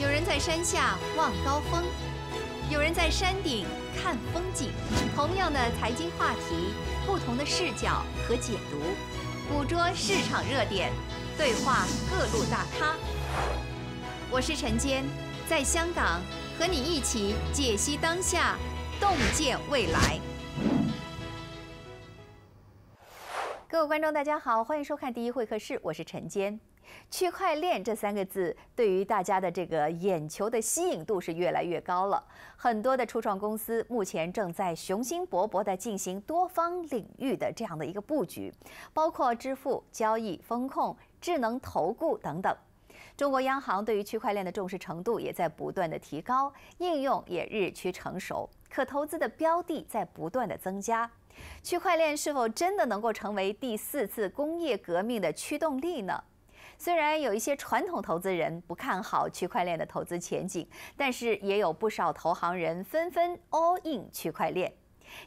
有人在山下望高峰，有人在山顶看风景。同样的财经话题，不同的视角和解读，捕捉市场热点，对话各路大咖。我是陈坚，在香港和你一起解析当下，洞见未来。各位观众，大家好，欢迎收看《第一会客室》，我是陈坚。区块链这三个字对于大家的这个眼球的吸引度是越来越高了。很多的初创公司目前正在雄心勃勃地进行多方领域的这样的一个布局，包括支付、交易、风控、智能投顾等等。中国央行对于区块链的重视程度也在不断地提高，应用也日趋成熟，可投资的标的在不断地增加。区块链是否真的能够成为第四次工业革命的驱动力呢？虽然有一些传统投资人不看好区块链的投资前景，但是也有不少投行人纷纷 all in 区块链。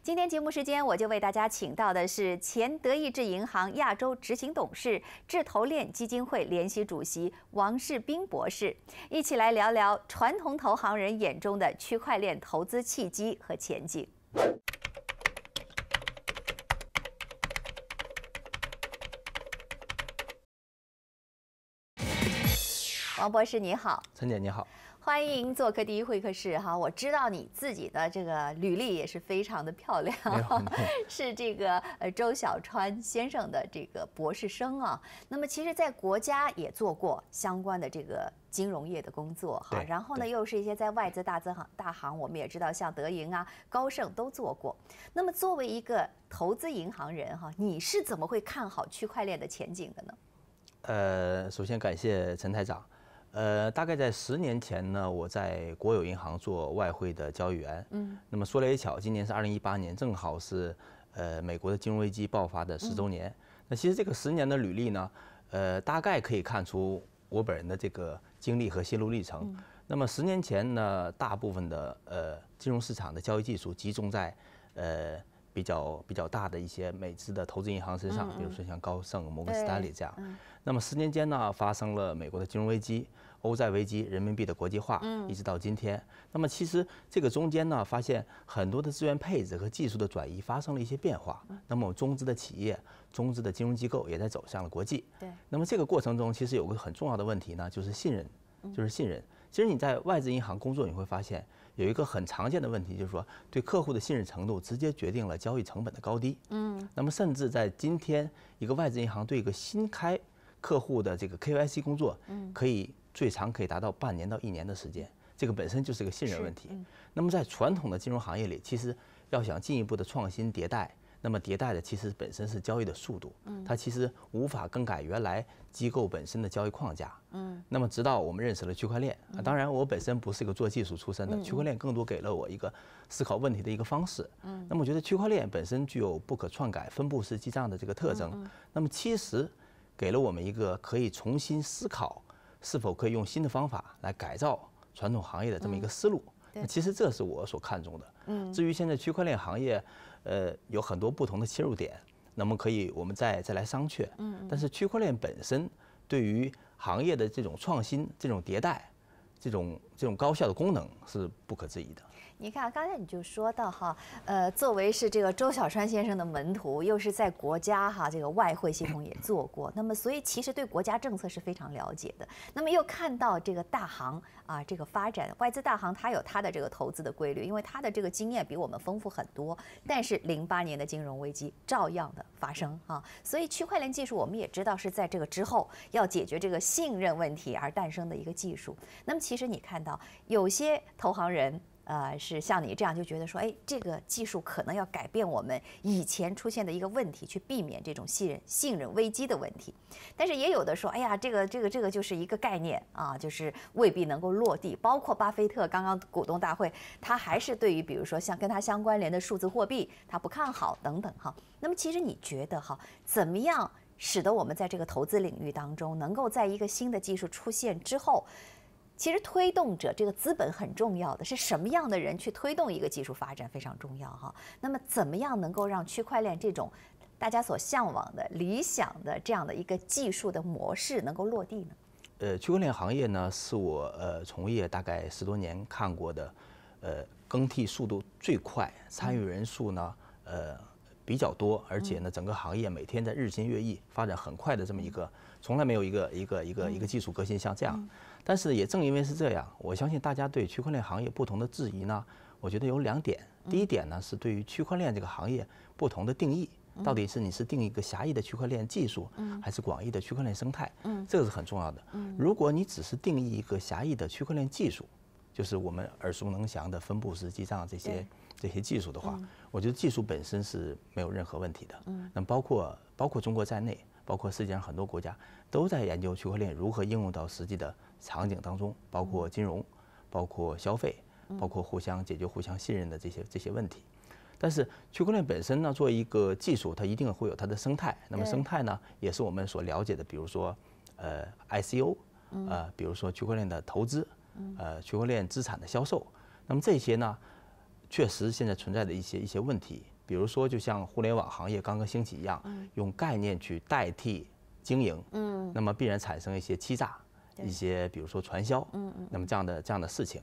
今天节目时间，我就为大家请到的是前德意志银行亚洲执行董事、智投链基金会联席主席王世斌博士，一起来聊聊传统投行人眼中的区块链投资契机和前景。王博士你好，陈姐你好，欢迎做客第一会客室哈。我知道你自己的这个履历也是非常的漂亮，是这个呃周小川先生的这个博士生啊。那么其实在国家也做过相关的这个金融业的工作哈，然后呢又是一些在外资大资行大行，我们也知道像德银啊、高盛都做过。那么作为一个投资银行人哈，你是怎么会看好区块链的前景的呢？呃，首先感谢陈台长。呃，大概在十年前呢，我在国有银行做外汇的交易员。嗯，那么说来也巧，今年是二零一八年，正好是呃美国的金融危机爆发的十周年。那其实这个十年的履历呢，呃，大概可以看出我本人的这个经历和心路历程。那么十年前呢，大部分的呃金融市场的交易技术集中在呃。比较比较大的一些美资的投资银行身上，比如说像高盛、摩根士丹利这样。那么十年间呢，发生了美国的金融危机、欧债危机、人民币的国际化，一直到今天。那么其实这个中间呢，发现很多的资源配置和技术的转移发生了一些变化。那么中资的企业、中资的金融机构也在走向了国际。对。那么这个过程中，其实有个很重要的问题呢，就是信任，就是信任。其实你在外资银行工作，你会发现。有一个很常见的问题，就是说，对客户的信任程度直接决定了交易成本的高低。嗯，那么甚至在今天，一个外资银行对一个新开客户的这个 KYC 工作，嗯，可以最长可以达到半年到一年的时间，这个本身就是个信任问题。那么在传统的金融行业里，其实要想进一步的创新迭代。那么迭代的其实本身是交易的速度，嗯，它其实无法更改原来机构本身的交易框架，嗯。那么直到我们认识了区块链，啊，当然我本身不是一个做技术出身的，区块链更多给了我一个思考问题的一个方式，嗯。那么我觉得区块链本身具有不可篡改、分布式记账的这个特征，那么其实，给了我们一个可以重新思考是否可以用新的方法来改造传统行业的这么一个思路，那其实这是我所看重的，嗯。至于现在区块链行业，呃，有很多不同的切入点，那么可以我们再再来商榷。嗯，但是区块链本身对于行业的这种创新、这种迭代。这种这种高效的功能是不可质疑的。你看刚才你就说到哈，呃，作为是这个周小川先生的门徒，又是在国家哈这个外汇系统也做过，那么所以其实对国家政策是非常了解的。那么又看到这个大行啊，这个发展外资大行，它有它的这个投资的规律，因为它的这个经验比我们丰富很多。但是零八年的金融危机照样的发生啊，所以区块链技术我们也知道是在这个之后要解决这个信任问题而诞生的一个技术。那么其其实你看到有些投行人，呃，是像你这样就觉得说，哎，这个技术可能要改变我们以前出现的一个问题，去避免这种信任信任危机的问题。但是也有的说，哎呀，这个这个这个就是一个概念啊，就是未必能够落地。包括巴菲特刚刚股东大会，他还是对于比如说像跟他相关联的数字货币，他不看好等等哈。那么其实你觉得哈，怎么样使得我们在这个投资领域当中，能够在一个新的技术出现之后？其实推动者这个资本很重要的，是什么样的人去推动一个技术发展非常重要哈。那么怎么样能够让区块链这种大家所向往的理想的这样的一个技术的模式能够落地呢？呃，区块链行业呢是我呃从业大概十多年看过的，呃，更替速度最快，参与人数呢呃比较多，而且呢整个行业每天在日新月异发展很快的这么一个，从来没有一个一个一个一个技术革新像这样。但是也正因为是这样，我相信大家对区块链行业不同的质疑呢，我觉得有两点。第一点呢是对于区块链这个行业不同的定义，到底是你是定一个狭义的区块链技术，还是广义的区块链生态？嗯，这个是很重要的。如果你只是定义一个狭义的区块链技术，就是我们耳熟能详的分布式记账这些这些技术的话，我觉得技术本身是没有任何问题的。嗯，那包括包括中国在内，包括世界上很多国家都在研究区块链如何应用到实际的。场景当中，包括金融，包括消费，包括互相解决互相信任的这些这些问题。但是，区块链本身呢，作为一个技术，它一定会有它的生态。那么，生态呢，也是我们所了解的，比如说，呃，ICO，呃，比如说区块链的投资，呃，区块链资产的销售。那么这些呢，确实现在存在的一些一些问题，比如说，就像互联网行业刚刚兴起一样，用概念去代替经营，那么必然产生一些欺诈。一些比如说传销，嗯嗯，那么这样的这样的事情，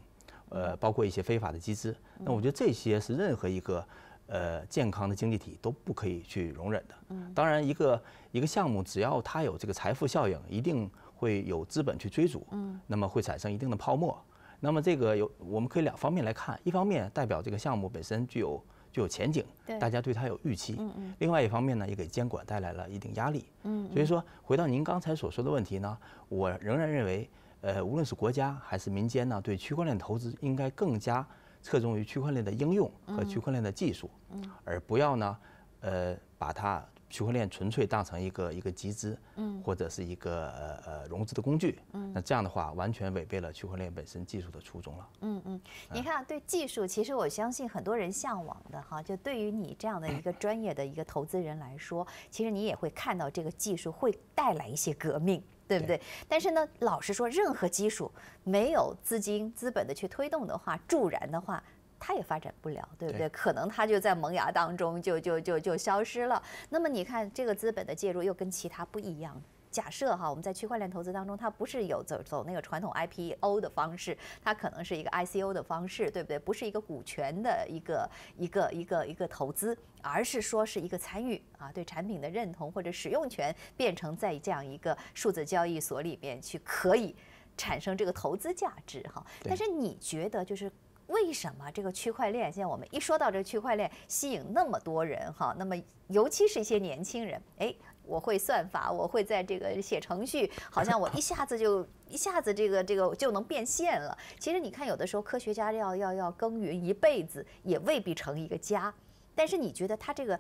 呃，包括一些非法的集资，那我觉得这些是任何一个呃健康的经济体都不可以去容忍的。嗯，当然一个一个项目只要它有这个财富效应，一定会有资本去追逐，嗯，那么会产生一定的泡沫。那么这个有我们可以两方面来看，一方面代表这个项目本身具有。就有前景，大家对它有预期。嗯嗯。另外一方面呢，也给监管带来了一定压力。嗯。所以说，回到您刚才所说的问题呢，我仍然认为，呃，无论是国家还是民间呢，对区块链投资应该更加侧重于区块链的应用和区块链的技术，嗯，而不要呢，呃，把它。区块链纯粹当成一个一个集资，嗯，或者是一个呃呃融资的工具，嗯，那这样的话完全违背了区块链本身技术的初衷了。嗯嗯，你看对技术，其实我相信很多人向往的哈，就对于你这样的一个专业的一个投资人来说，其实你也会看到这个技术会带来一些革命，对不对？但是呢，老实说，任何技术没有资金资本的去推动的话，助燃的话。它也发展不了，对不对？可能它就在萌芽当中就就就就消失了。那么你看这个资本的介入又跟其他不一样。假设哈，我们在区块链投资当中，它不是有走走那个传统 IPO 的方式，它可能是一个 ICO 的方式，对不对？不是一个股权的一个一个一个一个投资，而是说是一个参与啊，对产品的认同或者使用权变成在这样一个数字交易所里面去可以产生这个投资价值哈。但是你觉得就是。为什么这个区块链现在我们一说到这个区块链，吸引那么多人哈？那么尤其是一些年轻人，哎，我会算法，我会在这个写程序，好像我一下子就 一下子这个这个就能变现了。其实你看，有的时候科学家要要要耕耘一辈子，也未必成一个家。但是你觉得他这个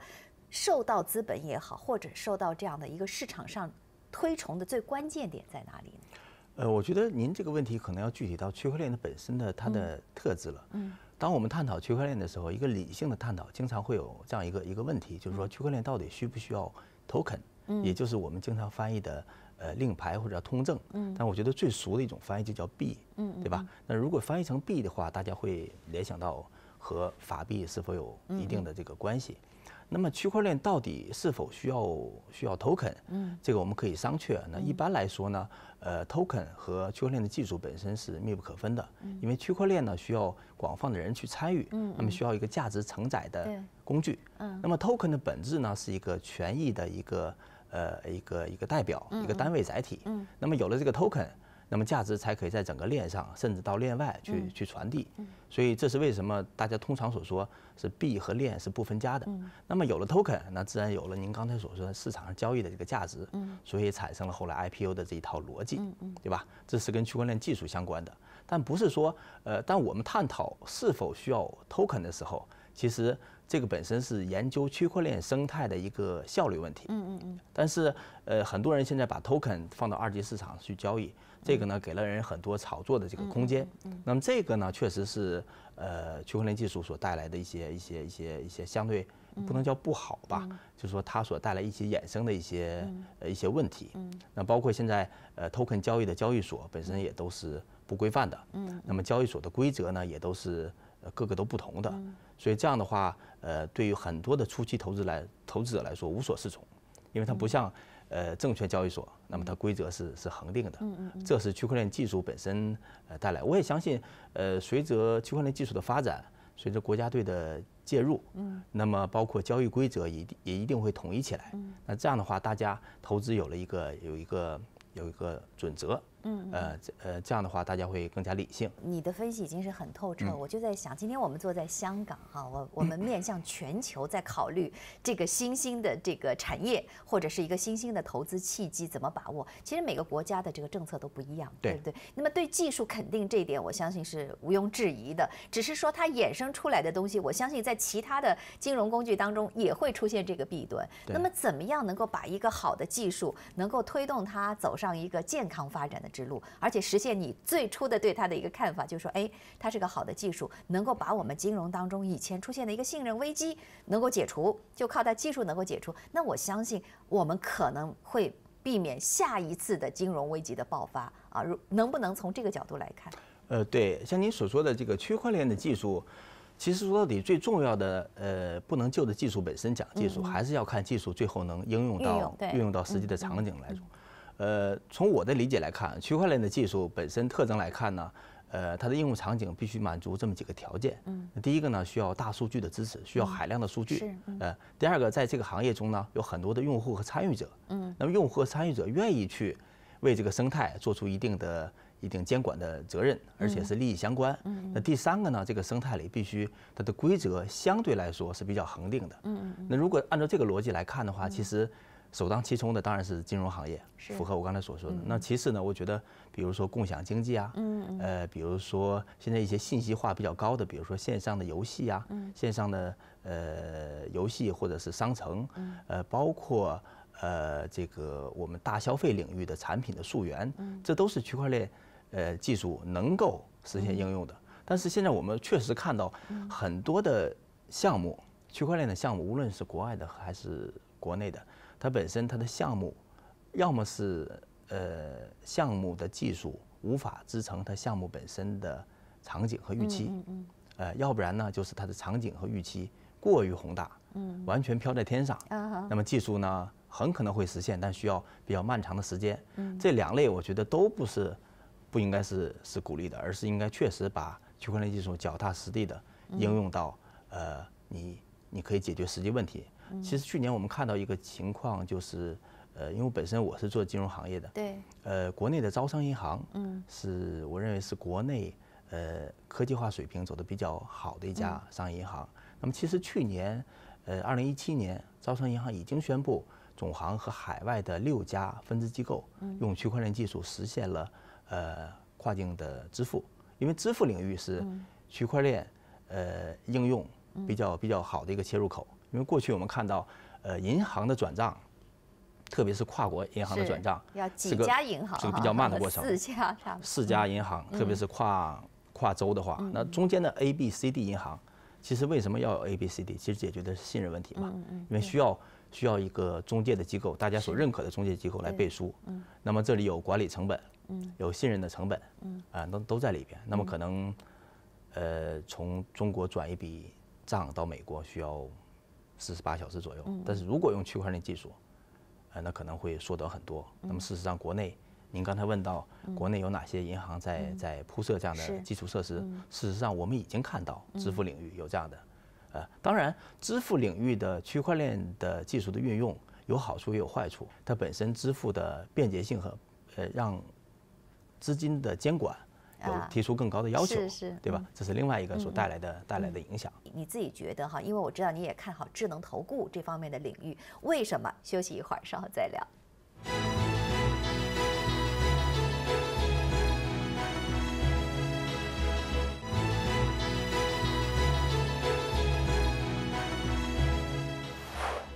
受到资本也好，或者受到这样的一个市场上推崇的最关键点在哪里呢？呃，我觉得您这个问题可能要具体到区块链的本身的它的特质了。嗯，当我们探讨区块链的时候，一个理性的探讨经常会有这样一个一个问题，就是说区块链到底需不需要 token，也就是我们经常翻译的呃令牌或者通证。嗯，但我觉得最俗的一种翻译就叫币，对吧？那如果翻译成币的话，大家会联想到和法币是否有一定的这个关系？那么区块链到底是否需要需要 token？嗯，这个我们可以商榷。那一般来说呢，呃，token 和区块链的技术本身是密不可分的。嗯，因为区块链呢需要广泛的人去参与。嗯，那么需要一个价值承载的工具。嗯，那么 token 的本质呢是一个权益的一个呃一个一个代表一个单位载体。嗯，那么有了这个 token。那么价值才可以在整个链上，甚至到链外去去传递，所以这是为什么大家通常所说是币和链是不分家的。那么有了 token，那自然有了您刚才所说的市场上交易的这个价值，所以产生了后来 IPO 的这一套逻辑，对吧？这是跟区块链技术相关的，但不是说呃，当我们探讨是否需要 token 的时候，其实这个本身是研究区块链生态的一个效率问题。嗯嗯嗯。但是呃，很多人现在把 token 放到二级市场去交易。这个呢，给了人很多炒作的这个空间。那么这个呢，确实是呃区块链技术所带来的一些一些一些一些相对不能叫不好吧，就是说它所带来一些衍生的一些呃一些问题。那包括现在呃 token 交易的交易所本身也都是不规范的。嗯。那么交易所的规则呢，也都是各个都不同的。所以这样的话，呃，对于很多的初期投资来投资者来说无所适从，因为它不像。呃，证券交易所，那么它规则是是恒定的，嗯嗯这是区块链技术本身呃带来。我也相信，呃，随着区块链技术的发展，随着国家队的介入，嗯，那么包括交易规则一定也一定会统一起来，嗯，那这样的话，大家投资有了一个有一个有一个准则。嗯呃呃这样的话，大家会更加理性。你的分析已经是很透彻，我就在想，今天我们坐在香港哈，我我们面向全球在考虑这个新兴的这个产业或者是一个新兴的投资契机怎么把握。其实每个国家的这个政策都不一样，对不对？那么对技术肯定这一点，我相信是毋庸置疑的。只是说它衍生出来的东西，我相信在其他的金融工具当中也会出现这个弊端。那么怎么样能够把一个好的技术能够推动它走上一个健康发展的？之路，而且实现你最初的对它的一个看法，就是说，哎，它是个好的技术，能够把我们金融当中以前出现的一个信任危机能够解除，就靠它技术能够解除。那我相信，我们可能会避免下一次的金融危机的爆发啊！如能不能从这个角度来看？呃，对，像您所说的这个区块链的技术，其实说到底最重要的呃，不能就的技术本身讲技术，还是要看技术最后能应用到运用到实际的场景来。呃，从我的理解来看，区块链的技术本身特征来看呢，呃，它的应用场景必须满足这么几个条件。嗯，第一个呢，需要大数据的支持，需要海量的数据。是。呃，第二个，在这个行业中呢，有很多的用户和参与者。嗯。那么用户和参与者愿意去为这个生态做出一定的、一定监管的责任，而且是利益相关。嗯。那第三个呢，这个生态里必须它的规则相对来说是比较恒定的。嗯嗯。那如果按照这个逻辑来看的话，其实。首当其冲的当然是金融行业，符合我刚才所说的。那其次呢，我觉得比如说共享经济啊，嗯呃，比如说现在一些信息化比较高的，比如说线上的游戏啊，嗯，线上的呃游戏或者是商城，嗯，呃，包括呃这个我们大消费领域的产品的溯源，嗯，这都是区块链呃技术能够实现应用的。但是现在我们确实看到很多的项目，区块链的项目，无论是国外的还是国内的。它本身它的项目，要么是呃项目的技术无法支撑它项目本身的场景和预期，呃要不然呢就是它的场景和预期过于宏大，完全飘在天上。那么技术呢很可能会实现，但需要比较漫长的时间。这两类我觉得都不是，不应该是是鼓励的，而是应该确实把区块链技术脚踏实地的应用到呃你你可以解决实际问题。其实去年我们看到一个情况，就是，呃，因为本身我是做金融行业的，对，呃，国内的招商银行，嗯，是，我认为是国内，呃，科技化水平走的比较好的一家商业银行。那么，其实去年，呃，二零一七年，招商银行已经宣布，总行和海外的六家分支机构用区块链技术实现了，呃，跨境的支付。因为支付领域是区块链，呃，应用比较比较好的一个切入口。因为过去我们看到，呃，银行的转账，特别是跨国银行的转账，要几家银行，是个比较慢的过程。四家，四家银行，特别是跨跨州的话，那中间的 A、B、C、D 银行，其实为什么要有 A、B、C、D？其实解决的是信任问题嘛。因为需要需要一个中介的机构，大家所认可的中介机构来背书。嗯。那么这里有管理成本，嗯，有信任的成本，嗯，啊，都都在里边。那么可能，呃，从中国转一笔账到美国需要。四十八小时左右，但是如果用区块链技术，呃，那可能会缩短很多。那么事实上，国内，您刚才问到国内有哪些银行在在铺设这样的基础设施？事实上，我们已经看到支付领域有这样的。呃，当然，支付领域的区块链的技术的运用有好处也有坏处，它本身支付的便捷性和呃让资金的监管。有提出更高的要求，是是，对吧？这是另外一个所带来的带来的影响。你自己觉得哈？因为我知道你也看好智能投顾这方面的领域，为什么？休息一会儿，稍后再聊。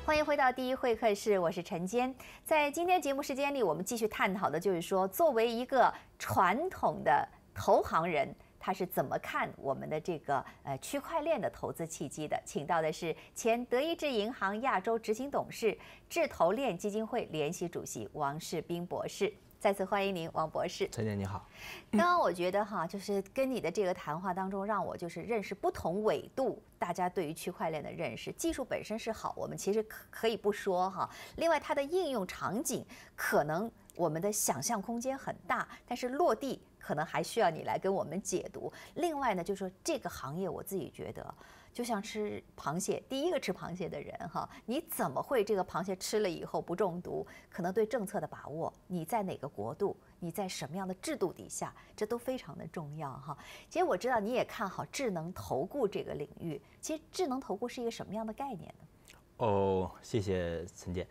欢迎回到第一会客室，我是陈坚。在今天节目时间里，我们继续探讨的就是说，作为一个传统的。投行人他是怎么看我们的这个呃区块链的投资契机的？请到的是前德意志银行亚洲执行董事、智投链基金会联席主席王世斌博士。再次欢迎您，王博士。陈姐你好。刚刚我觉得哈，就是跟你的这个谈话当中，让我就是认识不同纬度大家对于区块链的认识。技术本身是好，我们其实可可以不说哈。另外它的应用场景，可能我们的想象空间很大，但是落地。可能还需要你来跟我们解读。另外呢，就说这个行业，我自己觉得就像吃螃蟹，第一个吃螃蟹的人哈，你怎么会这个螃蟹吃了以后不中毒？可能对政策的把握，你在哪个国度，你在什么样的制度底下，这都非常的重要哈。其实我知道你也看好智能投顾这个领域。其实智能投顾是一个什么样的概念呢？哦，谢谢陈姐。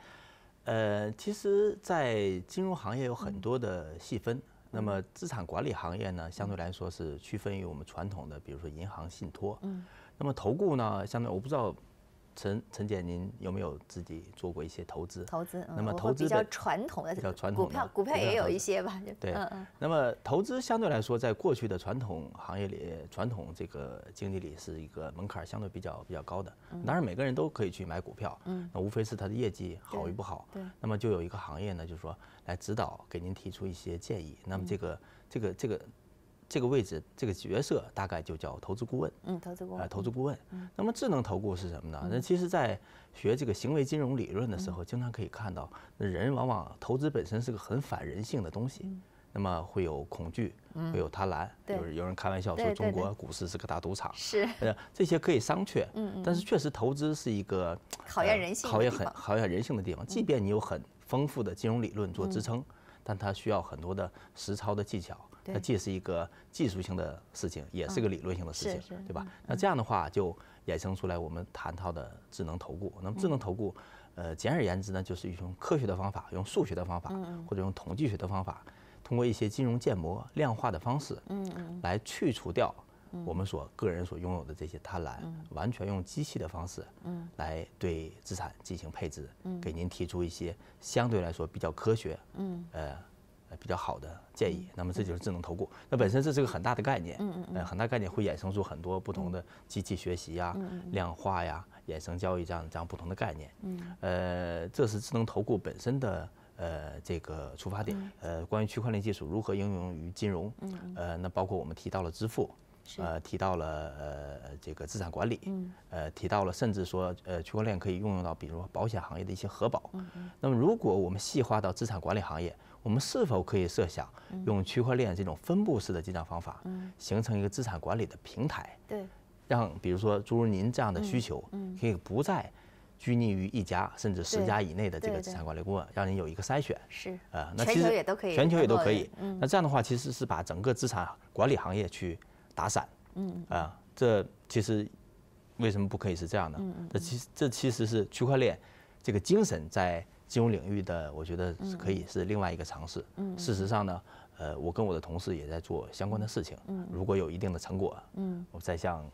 呃，其实，在金融行业有很多的细分。那么资产管理行业呢，相对来说是区分于我们传统的，比如说银行信托。嗯，那么投顾呢，相对我不知道。陈陈姐，您有没有自己做过一些投资？投资，那么投资比较传统的，比较传统的股票，股票也有一些吧。对，嗯嗯。那么投资相对来说，在过去的传统行业里，传统这个经济里是一个门槛相对比较比较高的。当然，每个人都可以去买股票，嗯，那无非是它的业绩好与不好。对。那么就有一个行业呢，就是说来指导给您提出一些建议。那么这个这个这个。这个位置，这个角色大概就叫投资顾问。嗯，投资顾问。哎，投资顾问。嗯，那么智能投顾是什么呢？那其实，在学这个行为金融理论的时候，经常可以看到，那人往往投资本身是个很反人性的东西。嗯。那么会有恐惧，会有贪婪。是有人开玩笑说，中国股市是个大赌场。是。这些可以商榷。嗯但是确实，投资是一个考验人性、考验很考验人性的地方。即便你有很丰富的金融理论做支撑，但它需要很多的实操的技巧。那既是一个技术性的事情，也是个理论性的事情，对吧？那这样的话，就衍生出来我们谈到的智能投顾。那么智能投顾，呃，简而言之呢，就是一种科学的方法，用数学的方法，或者用统计学的方法，通过一些金融建模、量化的方式，嗯，来去除掉我们所个人所拥有的这些贪婪，完全用机器的方式，嗯，来对资产进行配置，嗯，给您提出一些相对来说比较科学，嗯，呃。比较好的建议，那么这就是智能投顾。那本身这是个很大的概念，嗯嗯很大概念会衍生出很多不同的机器学习呀、量化呀、衍生交易这样这样不同的概念，嗯，呃，这是智能投顾本身的呃这个出发点。呃，关于区块链技术如何应用于金融，嗯，呃，那包括我们提到了支付，呃，提到了呃这个资产管理，嗯，呃，提到了甚至说呃区块链可以运用到比如保险行业的一些核保，嗯，那么如果我们细化到资产管理行业。我们是否可以设想用区块链这种分布式的记账方法，形成一个资产管理的平台？对，让比如说诸如您这样的需求，可以不再拘泥于一家甚至十家以内的这个资产管理顾问，让您有一个筛选。是啊，那其实全球也都可以，全球也都可以。那这样的话，其实是把整个资产管理行业去打散。嗯啊，这其实为什么不可以是这样呢？这其实这其实是区块链这个精神在。金融领域的，我觉得可以是另外一个尝试。事实上呢，呃，我跟我的同事也在做相关的事情。如果有一定的成果，嗯，我再向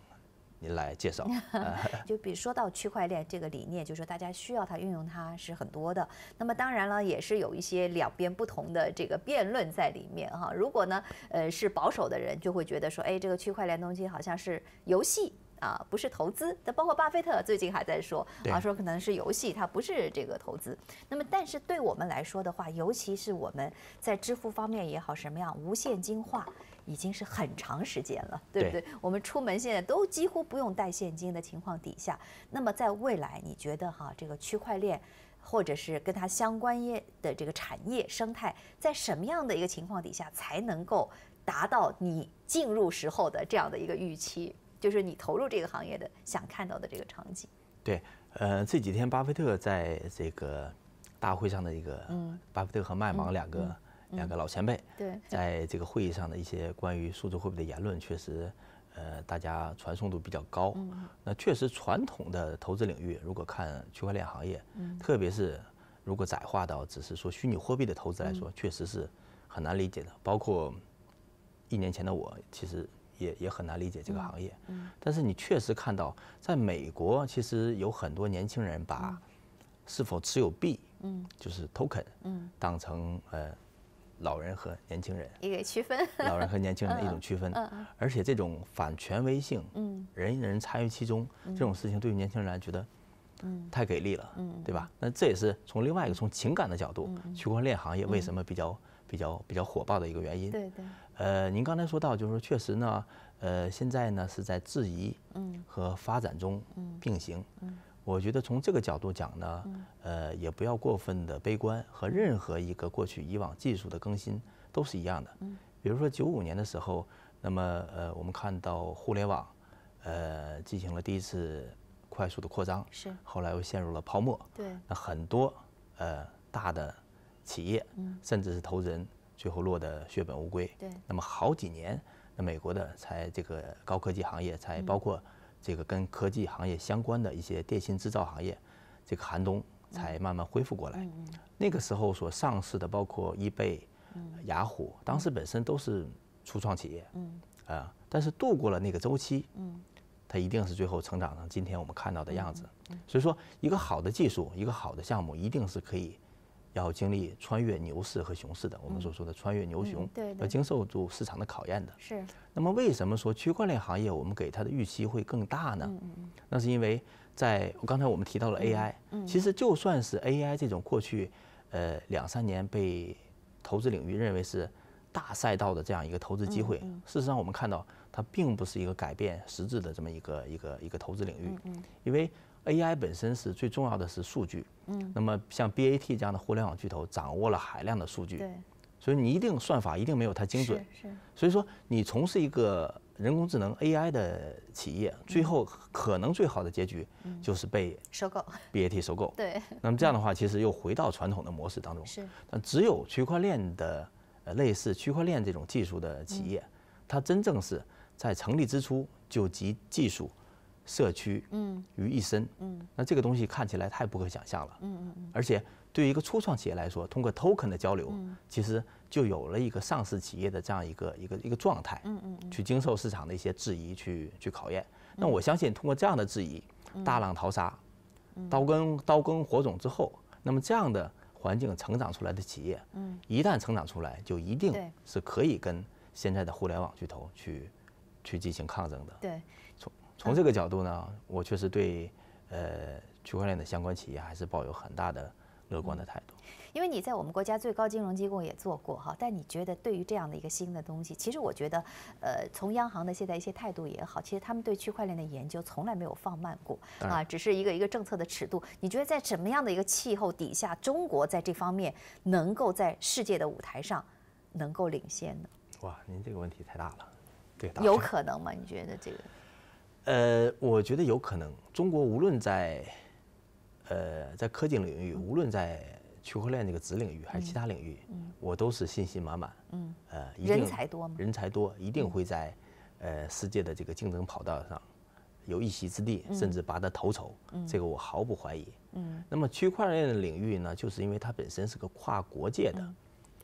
您来介绍。就比如说到区块链这个理念，就是说大家需要它、运用它是很多的。那么当然了，也是有一些两边不同的这个辩论在里面哈。如果呢，呃，是保守的人，就会觉得说，哎，这个区块链东西好像是游戏。啊，不是投资，包括巴菲特最近还在说啊，说可能是游戏，它不是这个投资。那么，但是对我们来说的话，尤其是我们在支付方面也好，什么样无现金化已经是很长时间了，对不对？我们出门现在都几乎不用带现金的情况底下，那么在未来，你觉得哈，这个区块链或者是跟它相关业的这个产业生态，在什么样的一个情况底下才能够达到你进入时候的这样的一个预期？就是你投入这个行业的想看到的这个场景。对，呃，这几天巴菲特在这个大会上的一个，嗯，巴菲特和麦芒两个两个老前辈，在这个会议上的一些关于数字货币的言论，确实，呃，大家传送度比较高。那确实，传统的投资领域，如果看区块链行业，特别是如果窄化到只是说虚拟货币的投资来说，确实是很难理解的。包括一年前的我，其实。也也很难理解这个行业，嗯，但是你确实看到，在美国其实有很多年轻人把是否持有币，嗯，就是 token，嗯，当成呃老人和年轻人一个区分，老人和年轻人的一种区分，嗯而且这种反权威性，嗯，人人参与其中这种事情，对于年轻人来觉得，嗯，太给力了，嗯，对吧？那这也是从另外一个从情感的角度，区块链行业为什么比较比较比较火爆的一个原因，对对。呃，您刚才说到，就是说确实呢，呃，现在呢是在质疑和发展中并行。嗯，我觉得从这个角度讲呢，呃，也不要过分的悲观，和任何一个过去以往技术的更新都是一样的。嗯，比如说九五年的时候，那么呃，我们看到互联网，呃，进行了第一次快速的扩张。是。后来又陷入了泡沫。对。那很多呃大的企业，甚至是投资人。最后落得血本无归。对，那么好几年，那美国的才这个高科技行业，才包括这个跟科技行业相关的一些电信制造行业，这个寒冬才慢慢恢复过来。那个时候所上市的，包括易贝、雅虎，当时本身都是初创企业。嗯。啊，但是度过了那个周期，嗯，它一定是最后成长成今天我们看到的样子。所以说，一个好的技术，一个好的项目，一定是可以。要经历穿越牛市和熊市的，我们所说的穿越牛熊，对，要经受住市场的考验的。是。那么，为什么说区块链行业我们给它的预期会更大呢？那是因为在刚才我们提到了 AI，嗯，其实就算是 AI 这种过去，呃，两三年被投资领域认为是大赛道的这样一个投资机会，事实上我们看到。它并不是一个改变实质的这么一个一个一个投资领域，因为 AI 本身是最重要的是数据。嗯，那么像 BAT 这样的互联网巨头掌握了海量的数据，对，所以你一定算法一定没有它精准。是，所以说你从事一个人工智能 AI 的企业，最后可能最好的结局就是被收购，BAT 收购。对，那么这样的话，其实又回到传统的模式当中。是，但只有区块链的类似区块链这种技术的企业，它真正是。在成立之初就集技术、社区于一身，那这个东西看起来太不可想象了。而且对于一个初创企业来说，通过 token 的交流，其实就有了一个上市企业的这样一个一个一个状态，去经受市场的一些质疑，去去考验。那我相信，通过这样的质疑，大浪淘沙，刀耕刀耕火种之后，那么这样的环境成长出来的企业，一旦成长出来，就一定是可以跟现在的互联网巨头去。去进行抗争的，对，从从这个角度呢，我确实对，呃，区块链的相关企业还是抱有很大的乐观的态度。因为你在我们国家最高金融机构也做过哈，但你觉得对于这样的一个新的东西，其实我觉得，呃，从央行的现在一些态度也好，其实他们对区块链的研究从来没有放慢过啊，只是一个一个政策的尺度。你觉得在什么样的一个气候底下，中国在这方面能够在世界的舞台上能够领先呢？哇，您这个问题太大了。有可能吗？你觉得这个？呃，我觉得有可能。中国无论在，呃，在科技领域，无论在区块链这个子领域还是其他领域，我都是信心满满。嗯。呃，人才多吗？人才多，一定会在，呃，世界的这个竞争跑道上，有一席之地，甚至拔得头筹。这个我毫不怀疑。嗯。那么区块链的领域呢，就是因为它本身是个跨国界的，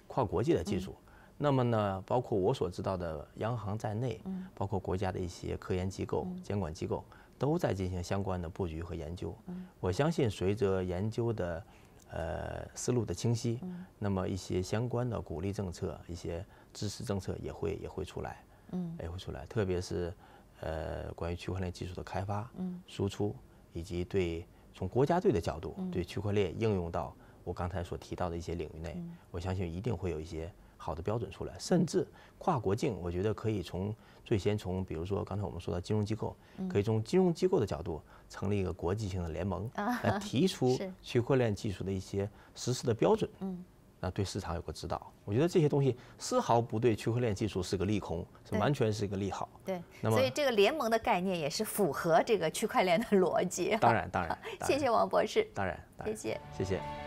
跨国界的技术。那么呢，包括我所知道的央行在内，包括国家的一些科研机构、监管机构，都在进行相关的布局和研究。我相信，随着研究的呃思路的清晰，那么一些相关的鼓励政策、一些支持政策也会也会出来，嗯，也会出来。特别是呃，关于区块链技术的开发、输出，以及对从国家队的角度对区块链应用到我刚才所提到的一些领域内，我相信一定会有一些。好的标准出来，甚至跨国境，我觉得可以从最先从，比如说刚才我们说的金融机构，可以从金融机构的角度成立一个国际性的联盟，来提 出区块链技术的一些实施的标准，嗯，那对市场有个指导。我觉得这些东西丝毫不对区块链技术是个利空，是完全是一个利好。对，那么所以这个联盟的概念也是符合这个区块链的逻辑。当然，当然。谢谢王博士。当然，谢谢。谢谢。